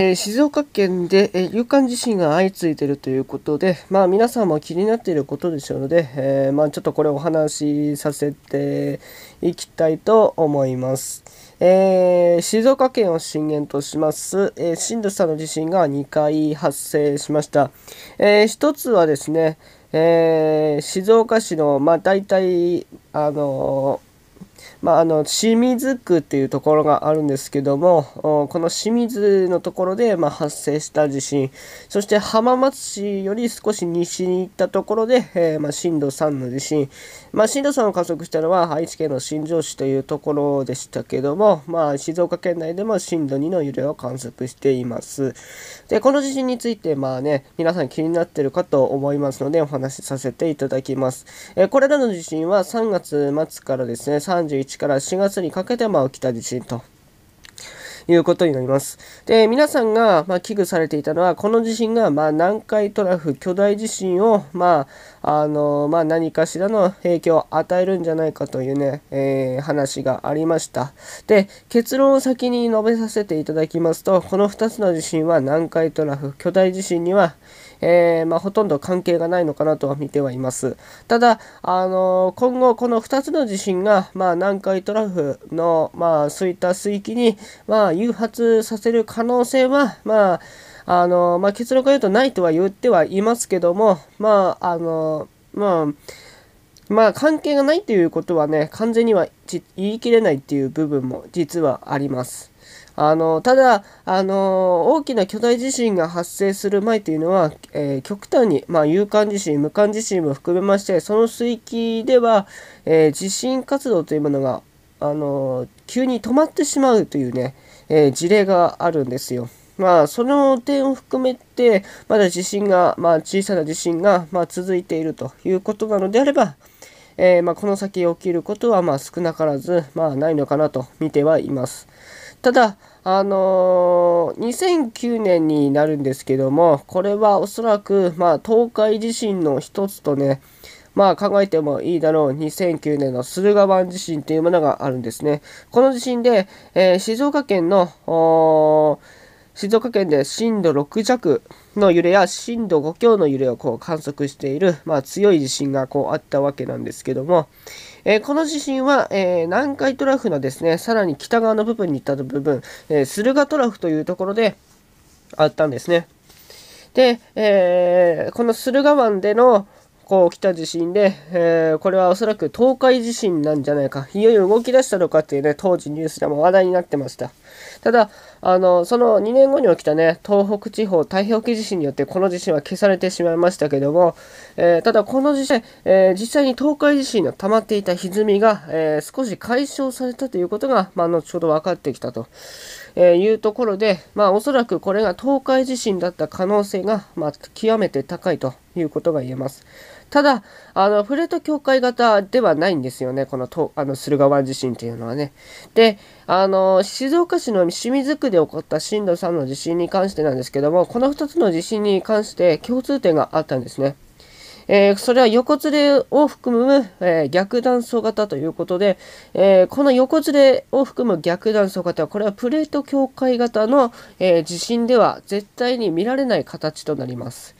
えー、静岡県で、えー、有感地震が相次いでいるということで、まあ、皆さんも気になっていることでしょうので、えー、まあ、ちょっとこれお話しさせていきたいと思います。えー、静岡県を震源とします、えー、震度3の地震が2回発生しました。えー、1つはですね、え静岡市の、まあ、大体、あのまあ、あの清水区っていうところがあるんですけどもこの清水のところで、まあ、発生した地震そして浜松市より少し西に行ったところで、えー、まあ、震度3の地震、まあ、震度3を観測したのは愛知県の新庄市というところでしたけども、まあ、静岡県内でも震度2の揺れを観測していますでこの地震について、まあね、皆さん気になっているかと思いますのでお話しさせていただきます、えー、これらの地震は3月末からですね31から4月にかけて、まあ、起きた地震と。いうことになります。で、皆さんが、まあ、危惧されていたのは、この地震が、まあ、南海トラフ巨大地震を、まあ、あの、まあ、何かしらの影響を与えるんじゃないかというね、えー、話がありました。で、結論を先に述べさせていただきますと、この2つの地震は南海トラフ巨大地震には、えー、まあ、ほとんど関係がないのかなとは見てはいます。ただ、あのー、今後この2つの地震が、まあ、南海トラフの、まあ、そういった水域に、まあ、誘発させる可能性は、まああのまあ、結論から言うとないとは言ってはいますけども、まああのまあ、まあ関係がないということはね完全には言い切れないっていう部分も実はあります。あのただあの大きな巨大地震が発生する前というのは、えー、極端に、まあ、有感地震無感地震も含めましてその水域では、えー、地震活動というものがあの急に止まってしまうというね、えー、事例があるんですよ。まあ、その点を含めて、まだ地震が、まあ、小さな地震が、まあ、続いているということなのであれば、えー、まあ、この先起きることは、まあ、少なからず、まあ、ないのかなと見てはいます。ただ、あのー、2009年になるんですけども、これはおそらく、まあ、東海地震の一つとね、まあ考えてもいいだろう2009年の駿河湾地震というものがあるんですね。この地震で、えー、静岡県の静岡県で震度6弱の揺れや震度5強の揺れをこう観測している、まあ、強い地震がこうあったわけなんですけども、えー、この地震は、えー、南海トラフのですねさらに北側の部分に行った部分、えー、駿河トラフというところであったんですね。で、えー、この駿河湾での、こう来た地震で、えー、これはおそらく東海地震なんじゃないか、いよいよ動き出したのかっていうね、当時ニュースでも話題になってました。ただ、あの、その2年後に起きたね、東北地方太平洋沖地震によってこの地震は消されてしまいましたけども、えー、ただこの地震、えー、実際に東海地震の溜まっていた歪みが、え少し解消されたということが、まあ、後ほど分かってきたとえー、いうところで、まあ、おそらくこれが東海地震だった可能性が、まあ、極めて高いということが言えます。ただ、あの、プレート境界型ではないんですよね、このと、あの、駿河湾地震というのはね。で、あの、静岡市の清水区で起こった震度3の地震に関してなんですけども、この2つの地震に関して共通点があったんですね。えー、それは横ずれを含む、えー、逆断層型ということで、えー、この横ずれを含む逆断層型はこれはプレート境界型の、え地震では絶対に見られない形となります。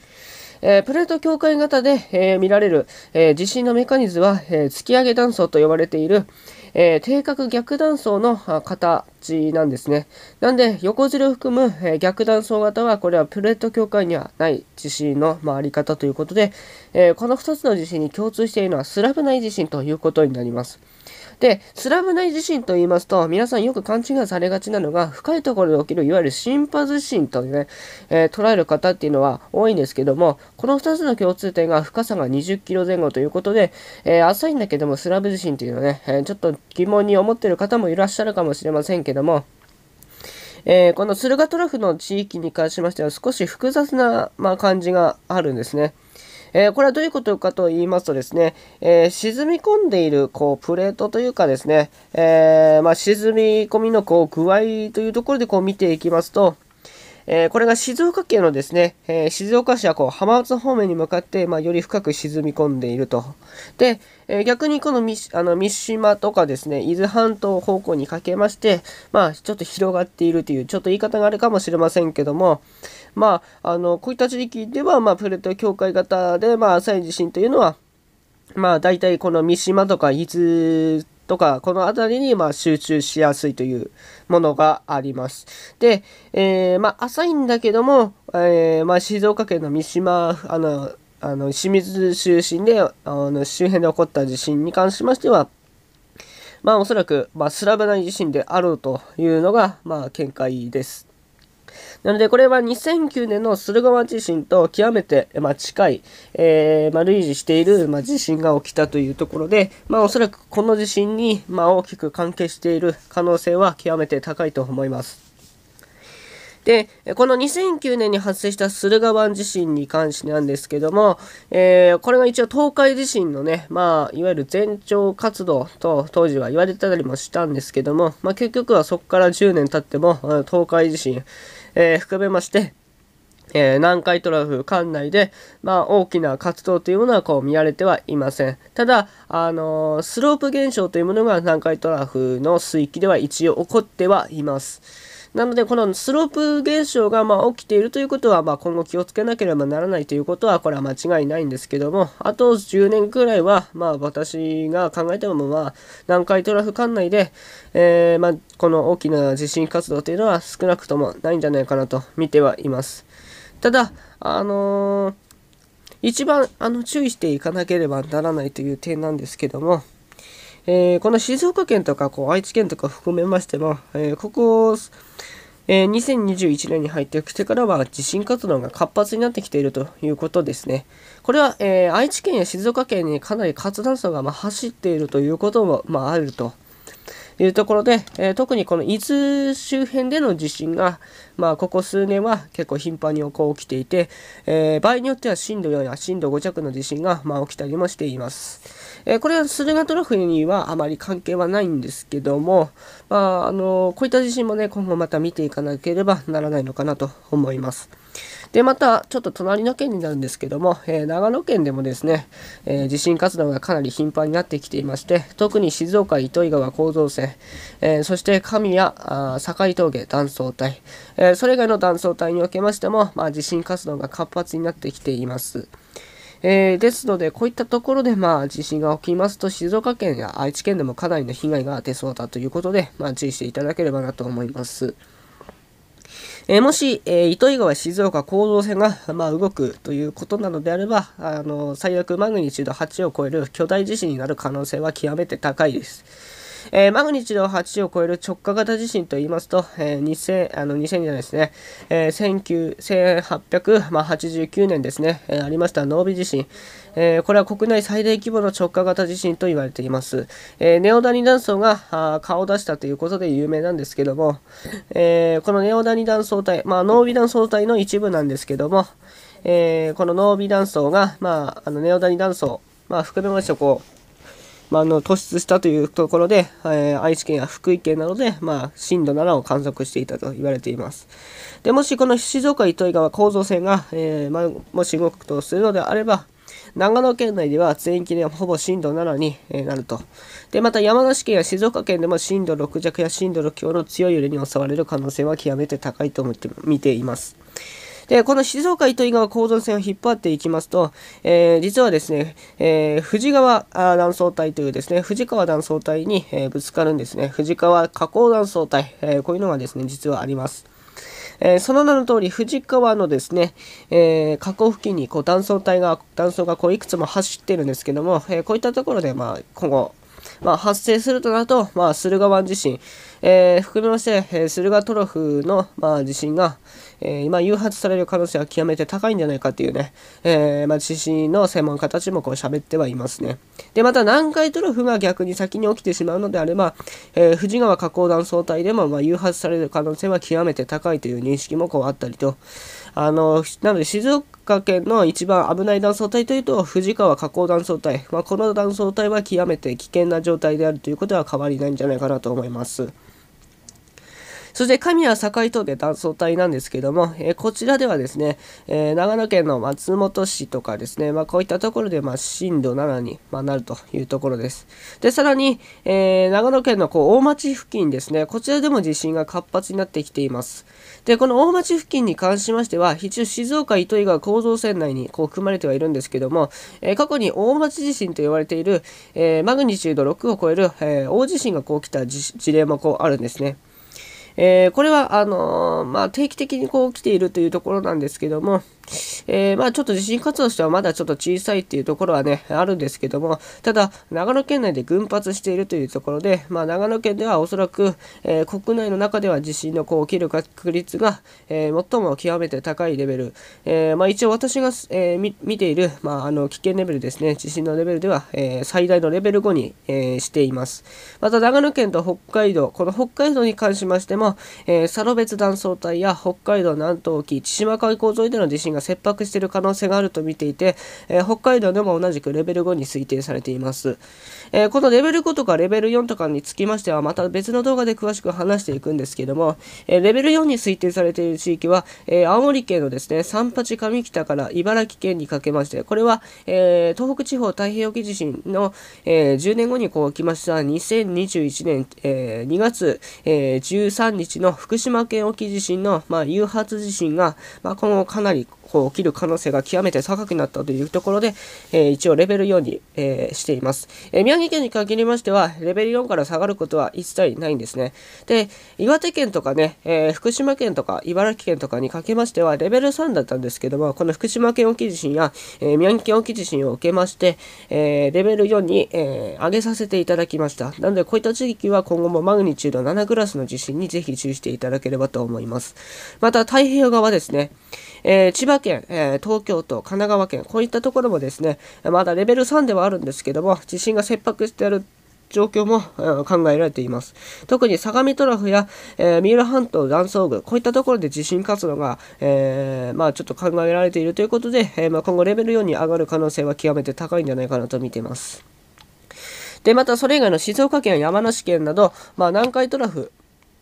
えー、プレート境界型で、えー、見られる、えー、地震のメカニズムは、え突き上げ断層と呼ばれている、えー、定格逆断層の形なんですね。なんで、横ずれを含む、えー、逆断層型は、これはプレート境界にはない地震の、まり方ということで、えー、この2つの地震に共通しているのはスラブ内地震ということになります。で、スラブ内地震と言いますと、皆さんよく勘違いされがちなのが、深いところで起きる、いわゆる心波地震とね、えー、捉える方っていうのは多いんですけども、この2つの共通点が深さが20キロ前後ということで、えー、浅いんだけども、スラブ地震というのはね、えー、ちょっと疑問に思ってる方もいらっしゃるかもしれませんけども、えー、この駿河トラフの地域に関しましては少し複雑な、まあ、感じがあるんですね。えー、これはどういうことかと言いますとですね、えー、沈み込んでいるこうプレートというかですね、えまあ、沈み込みのこう具合というところでこう見ていきますと、えー、これが静岡県のですね、えー、静岡市はこう浜松方面に向かって、まあ、より深く沈み込んでいると。で、えー、逆にこの三あの三島とかですね、伊豆半島方向にかけまして、まあ、ちょっと広がっているという、ちょっと言い方があるかもしれませんけども、まあ、あのこういった地域では、まあ、プレート境界型で、まあ、浅い地震というのは、まあ、大体この三島とか伊豆とか、この辺りにま集中しやすいというものがあります。で、えー、まあ、浅いんだけども、えー、ま静岡県の三島、あの、あの清水中心であの周辺で起こった地震に関しましては、まあ、おそらく、まあ、スラブな地震であろうというのが、まあ、見解です。なので、これは2009年の駿河湾地震と極めて、まあ、近い、えー、まあ、類似している、まあ、地震が起きたというところで、まあ、おそらくこの地震に、まあ、大きく関係している可能性は極めて高いと思います。で、この2009年に発生した駿河湾地震に関してなんですけども、えー、これが一応東海地震のね、まあ、いわゆる前兆活動と当時は言われてたりもしたんですけども、まあ、結局はそこから10年経っても、東海地震、えー、含めまして、えー、南海トラフ管内で、まあ、大きな活動というものはこう見られてはいません。ただ、あのー、スロープ現象というものが南海トラフの水域では一応起こってはいます。なので、このスロープ現象がま起きているということは、ま今後気をつけなければならないということは、これは間違いないんですけども、あと10年くらいは、ま私が考えても、南海トラフ管内で、えまこの大きな地震活動というのは少なくともないんじゃないかなと見てはいます。ただ、あのー、一番あの注意していかなければならないという点なんですけども、えー、この静岡県とかこう愛知県とか含めましても、えー、ここ、えー、2021年に入ってきてからは地震活動が活発になってきているということですね。これは、え愛知県や静岡県にかなり活断層がま走っているということも、まあ、ると。いうところで、え特にこの伊豆周辺での地震が、まあ、ここ数年は結構頻繁に起きていて、え場合によっては震度4や震度5弱の地震が、まあ、起きたりもしています。えー、これは駿河トラフにはあまり関係はないんですけども、まあ、あのこういった地震もね、今後また見ていかなければならないのかなと思います。で、また、ちょっと隣の県になるんですけども、えー、長野県でもですね、えー、地震活動がかなり頻繁になってきていまして、特に静岡糸魚川構造線、えー、そして神谷あ境峠断層帯、えそれ以外の断層帯におけましても、まあ、地震活動が活発になってきています。えー、ですので、こういったところで、まあ、地震が起きますと、静岡県や愛知県でもかなりの被害が出そうだということで、まあ、注意していただければなと思います。えー、もし、えー、糸魚川、静岡、行動線が、まあ、動くということなのであれば、あの最悪マグニチュード8を超える巨大地震になる可能性は極めて高いです。えー、マグニチュード8を超える直下型地震といいますと、えー、2000あの2000じゃないですね、えー、1889年ですね、えー、ありました濃尾地震、えー、これは国内最大規模の直下型地震と言われています、えー、ネオダニ断層があ顔を出したということで有名なんですけども、えー、このネオダニ断層帯、まあ、濃尾断層帯の一部なんですけども、えー、この濃尾断層が、まあ、あのネオダニ断層、まあ、含めましてこうまあ、の突出したというところで、えー、愛知県や福井県などで、まあ、震度7を観測していたと言われています。でもしこの静岡糸魚川構造線が、えー、まあ、もし動くとするのであれば、長野県内では全域でほぼ震度7になると。で、また山梨県や静岡県でも震度6弱や震度6強の強い揺れに襲われる可能性は極めて高いと思って見ています。で、この静岡糸魚川構造線を引っ張っていきますと、えー、実はですね、えー、富士川断層帯というですね、富士川断層帯に、えー、ぶつかるんですね。富士川河口断層帯、えこういうのがですね、実はあります。えー、その名の通り、富士川のですね、えー、河口付近にこう断層帯が、断層がこういくつも走ってるんですけども、えー、こういったところで、まあ、今後、まあ、発生するとなると、まあ、駿河湾地震、えー、含めまして、えー、駿河トロフの、まあ、地震が、えー、今誘発される可能性は極めて高いんじゃないかっていうね、えー、まあ、地震の専門家たちもこう喋ってはいますね。で、また南海トロフが逆に先に起きてしまうのであれば、えー、富士川河口断層帯でも、まあ、誘発される可能性は極めて高いという認識もこうあったりと、あの、なので静岡県の一番危ない断層帯というと、富士川河口断層帯、まあ、この断層帯は極めて危険な状態であるということは変わりないんじゃないかなと思います。そして神谷境峠断層帯なんですけども、えー、こちらではですね、えー、長野県の松本市とかですね、まあ、こういったところで、まあ、震度7に、まあ、なるというところです。で、さらに、えー、長野県のこう大町付近ですね、こちらでも地震が活発になってきています。で、この大町付近に関しましては、一応静岡糸魚川構造線内にこう組まれてはいるんですけども、えー、過去に大町地震と呼われている、えー、マグニチュード6を超える、えー、大地震がこう起きた事例もこうあるんですね。えー、これはあのー、まあ、定期的にこう来ているというところなんですけども、えー、まあちょっと地震活動としてはまだちょっと小さいっていうところはね、あるんですけども、ただ、長野県内で群発しているというところで、まあ、長野県ではおそらく、えー、国内の中では地震のこう起きる確率が、えー、最も極めて高いレベル、えまあ、一応私が、え見ている、まあ、あの危険レベルですね、地震のレベルでは、え最大のレベル5に、えしています。また、長野県と北海道、この北海道に関しましても、えー、サロベツ断層帯や北海道南東沖、千島海溝沿いでの地震がが切迫している可能性があると見ていて、えー、北海道でも同じくレベル5に推定されています、えー、このレベル5とかレベル4とかにつきましてはまた別の動画で詳しく話していくんですけども、えレベル4に推定されている地域は、え青森県のですね三八上北から茨城県にかけましてこれは、え東北地方太平洋沖地震の、え10年後にこう来ました2021年、え2月、え13日の福島県沖地震の、まあ、誘発地震が、まあ、今後かなりこう起きる可能性が極めて高くなったというところで、えー、一応レベル4に、えー、しています、えー、宮城県に限りましては、レベル4から下がることは一切ないんですね。で、岩手県とかね、え福島県とか茨城県とかにかけましては、レベル3だったんですけども、この福島県沖地震や、え宮城県沖地震を受けまして、えレベル4に、え上げさせていただきました。なので、こういった地域は今後もマグニチュード7クラスの地震にぜひ注意していただければと思います。また、太平洋側ですね。え千葉県、えー、東京都、神奈川県、こういったところもですね、まだレベル3ではあるんですけども、地震が切迫している状況も、考えられています。特に相模トラフや、えー、三浦半島断層部、こういったところで地震活動が、えー、まあ、ちょっと考えられているということで、えー、まあ、今後レベル4に上がる可能性は極めて高いんじゃないかなと見ています。で、またそれ以外の静岡県、山梨県など、まあ、南海トラフ、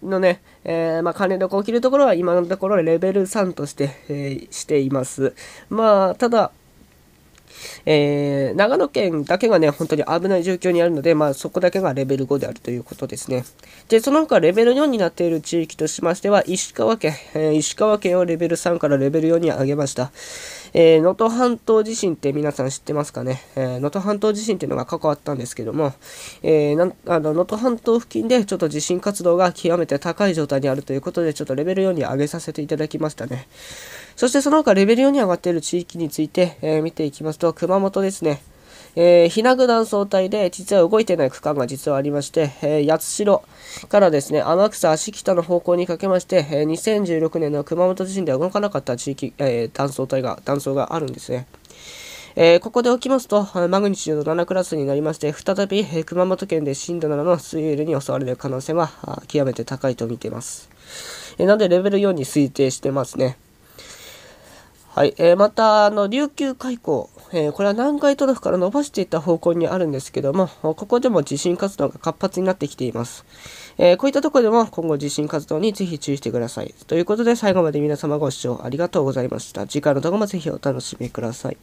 のね、えー、まあ、関連で行を切るところは今のところレベル3として、えー、しています。まあ、ただ、えー、長野県だけがね、本当に危ない状況にあるので、まあ、そこだけがレベル5であるということですね。で、その他レベル4になっている地域としましては、石川県、えー、石川県をレベル3からレベル4に上げました。えー、能登半島地震って皆さん知ってますかね。えー、能登半島地震っていうのが過去あったんですけども、えー、あの能登半島付近でちょっと地震活動が極めて高い状態にあるということで、ちょっとレベル4に上げさせていただきましたね。そしてその他レベル4に上がっている地域について、えー、見ていきますと、熊本ですね。えー、ひなぐ断層帯で実は動いてない区間が実はありまして、えー、八代からですね、天草、足北の方向にかけまして、えー、2016年の熊本地震では動かなかった地域、えー、断層帯が、断層があるんですね。えー、ここで起きますと、マグニチュード7クラスになりまして、再び、えー、熊本県で震度7の水流に襲われる可能性は極めて高いと見ています。えー、なので、レベル4に推定してますね。はい。えー、また、あの、琉球海溝。えー、これは南海トラフから伸ばしていった方向にあるんですけども、ここでも地震活動が活発になってきています。えー、こういったところでも今後地震活動にぜひ注意してください。ということで最後まで皆様ご視聴ありがとうございました。次回の動画もぜひお楽しみください。